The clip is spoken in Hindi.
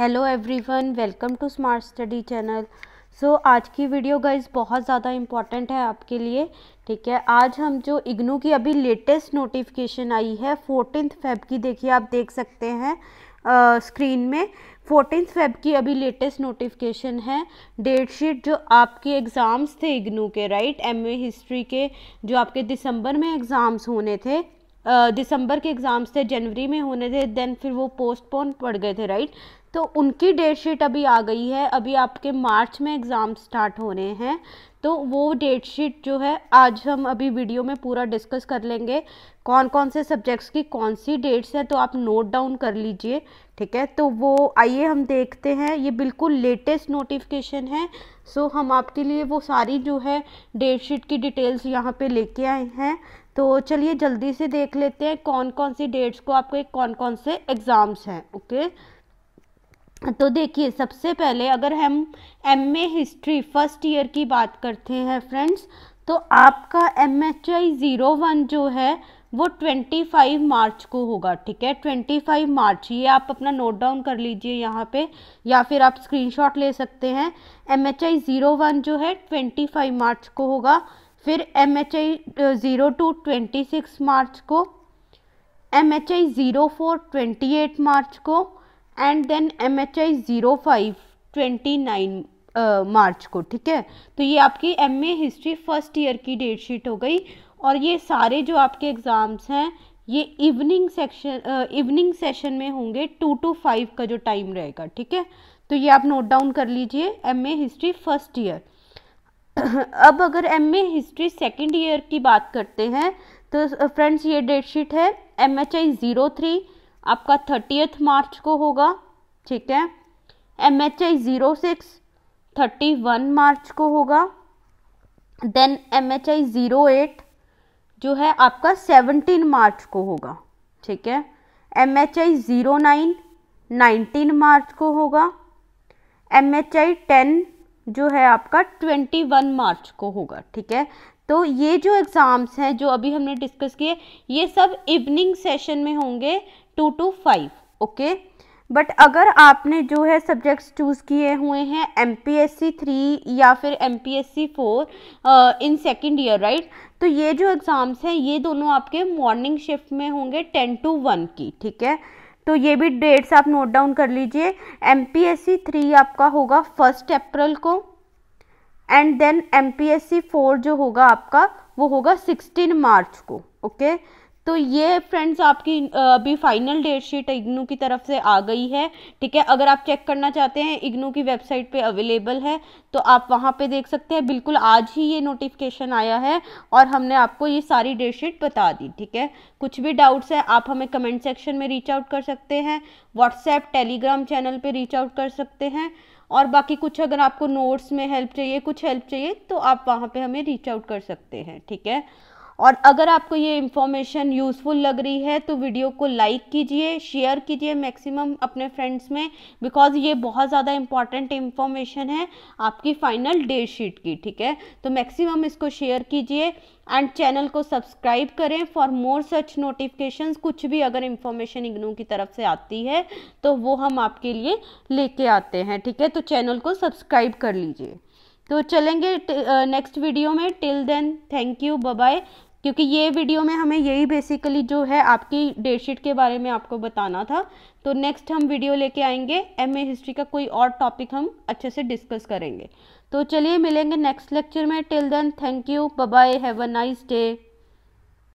Hello everyone welcome to smart study channel so आज की वीडियो गाइस बहुत ज़्यादा इम्पॉर्टेंट है आपके लिए ठीक है आज हम जो इग्नू की अभी लेटेस्ट नोटिफिकेशन आई है फोर्टीन फेब की देखिए आप देख सकते हैं आ, स्क्रीन में फोर्टीन फेब की अभी लेटेस्ट नोटिफिकेशन है डेट शीट जो आपके एग्ज़ाम्स थे इग्नू के राइट एम हिस्ट्री के जो आपके दिसंबर में एग्ज़ाम्स होने थे दिसंबर के एग्ज़ाम्स थे जनवरी में होने थे देन फिर वो पोस्टपोन पड़ गए थे राइट तो उनकी डेट शीट अभी आ गई है अभी आपके मार्च में एग्ज़ाम स्टार्ट हो रहे हैं तो वो डेट शीट जो है आज हम अभी वीडियो में पूरा डिस्कस कर लेंगे कौन कौन से सब्जेक्ट्स की कौन सी डेट्स है तो आप नोट डाउन कर लीजिए ठीक है तो वो आइए हम देखते हैं ये बिल्कुल लेटेस्ट नोटिफिकेशन है सो हम आपके लिए वो सारी जो है डेट शीट की डिटेल्स यहाँ पर लेके आए हैं तो चलिए जल्दी से देख लेते हैं कौन कौन सी डेट्स को आपके कौन कौन से एग्ज़ाम्स हैं ओके तो देखिए सबसे पहले अगर हम M A history first year की बात करते हैं फ्रेंड्स तो आपका M H I zero one जो है वो ट्वेंटी फाइव मार्च को होगा ठीक है ट्वेंटी फाइव मार्च ये आप अपना नोट डाउन कर लीजिए यहाँ पे या फिर आप स्क्रीनशॉट ले सकते हैं M H I zero one जो है ट्वेंटी फाइव मार्च को होगा फिर M H I zero two twenty six March को M H I zero four twenty eight March को and then M H I zero five twenty nine March को ठीक है तो ये आपकी M A history first year की डेट शीट हो गई और ये सारे जो आपके एग्ज़ाम्स हैं ये इवनिंग सेक्शन इवनिंग सेशन में होंगे टू टू फाइव का जो टाइम रहेगा ठीक है तो ये आप नोट डाउन कर लीजिए M A history first year अब अगर M A history second year की बात करते हैं तो फ्रेंड्स ये डेट शीट है M H I zero three आपका थर्टीथ मार्च को होगा ठीक है M H I zero six thirty one March को होगा then M H I zero eight जो है आपका सेवनटीन मार्च को होगा ठीक है M H I zero nine nineteen मार्च को होगा एम एच आई टेन जो है आपका ट्वेंटी वन मार्च को होगा ठीक है तो ये जो एग्ज़ाम्स हैं जो अभी हमने डिस्कस किए ये सब इवनिंग सेशन में होंगे two two five okay but अगर आपने जो है सब्जेक्ट्स चूज़ किए हुए हैं M P S C three या फिर M P S C four in second year right तो ये जो एग्ज़ाम्स हैं ये दोनों आपके मॉर्निंग शिफ्ट में होंगे टेन टू वन की ठीक है तो ये भी डेट्स आप नोट डाउन कर लीजिए M P S C three आपका होगा फर्स्ट अप्रैल को and then M P S C four जो होगा आपका वो होगा सिक्सटीन मार्च को ओके okay? तो ये फ्रेंड्स आपकी अभी फाइनल डेट शीट इग्नू की तरफ से आ गई है ठीक है अगर आप चेक करना चाहते हैं इग्नू की वेबसाइट पे अवेलेबल है तो आप वहाँ पे देख सकते हैं बिल्कुल आज ही ये नोटिफिकेशन आया है और हमने आपको ये सारी डेट शीट बता दी ठीक है कुछ भी डाउट्स हैं आप हमें कमेंट सेक्शन में रीच आउट कर सकते हैं व्हाट्सएप टेलीग्राम चैनल पर रीच आउट कर सकते हैं और बाकी कुछ अगर आपको नोट्स में हेल्प चाहिए कुछ हेल्प चाहिए तो आप वहाँ पर हमें रीच आउट कर सकते हैं ठीक है और अगर आपको ये इन्फॉर्मेशन यूज़फुल लग रही है तो वीडियो को लाइक कीजिए शेयर कीजिए मैक्सिमम अपने फ्रेंड्स में बिकॉज ये बहुत ज़्यादा इंपॉर्टेंट इन्फॉर्मेशन है आपकी फाइनल डेट शीट की ठीक है तो मैक्सिमम इसको शेयर कीजिए एंड चैनल को सब्सक्राइब करें फॉर मोर सच नोटिफिकेशंस कुछ भी अगर इन्फॉर्मेशन इग्नू की तरफ से आती है तो वो हम आपके लिए लेके आते हैं ठीक है तो चैनल को सब्सक्राइब कर लीजिए तो चलेंगे नेक्स्ट वीडियो में till then thank you bye क्योंकि ये वीडियो में हमें यही बेसिकली जो है आपकी डेट शीट के बारे में आपको बताना था तो नेक्स्ट हम वीडियो लेके आएंगे एम ए हिस्ट्री का कोई और टॉपिक हम अच्छे से डिस्कस करेंगे तो चलिए मिलेंगे नेक्स्ट लेक्चर में till then thank you bye have a nice day